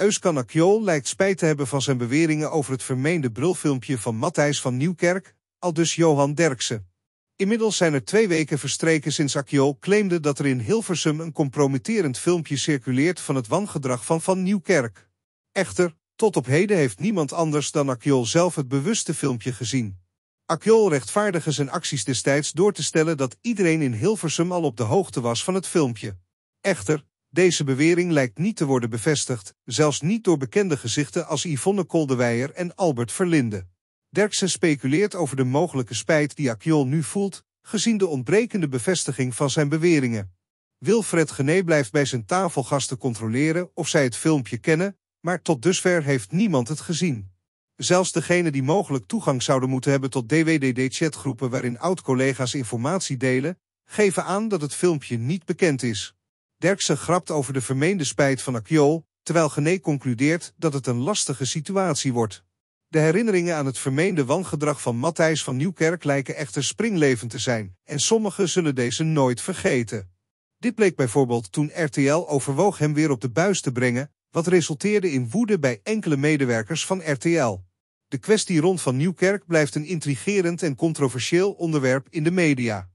Euskan Akjol lijkt spijt te hebben van zijn beweringen over het vermeende brulfilmpje van Matthijs van Nieuwkerk, aldus Johan Derksen. Inmiddels zijn er twee weken verstreken sinds Akjol claimde dat er in Hilversum een compromitterend filmpje circuleert van het wangedrag van Van Nieuwkerk. Echter, tot op heden heeft niemand anders dan Akjol zelf het bewuste filmpje gezien. Akjol rechtvaardigde zijn acties destijds door te stellen dat iedereen in Hilversum al op de hoogte was van het filmpje. Echter, deze bewering lijkt niet te worden bevestigd, zelfs niet door bekende gezichten als Yvonne Koldewijer en Albert Verlinde. Derksen speculeert over de mogelijke spijt die Akjol nu voelt, gezien de ontbrekende bevestiging van zijn beweringen. Wilfred Gené blijft bij zijn tafelgasten controleren of zij het filmpje kennen, maar tot dusver heeft niemand het gezien. Zelfs degenen die mogelijk toegang zouden moeten hebben tot DWDD-chatgroepen waarin oud-collega's informatie delen, geven aan dat het filmpje niet bekend is. Derksen grapt over de vermeende spijt van Akjol, terwijl Gené concludeert dat het een lastige situatie wordt. De herinneringen aan het vermeende wangedrag van Matthijs van Nieuwkerk lijken echter springlevend te zijn, en sommigen zullen deze nooit vergeten. Dit bleek bijvoorbeeld toen RTL overwoog hem weer op de buis te brengen, wat resulteerde in woede bij enkele medewerkers van RTL. De kwestie rond van Nieuwkerk blijft een intrigerend en controversieel onderwerp in de media.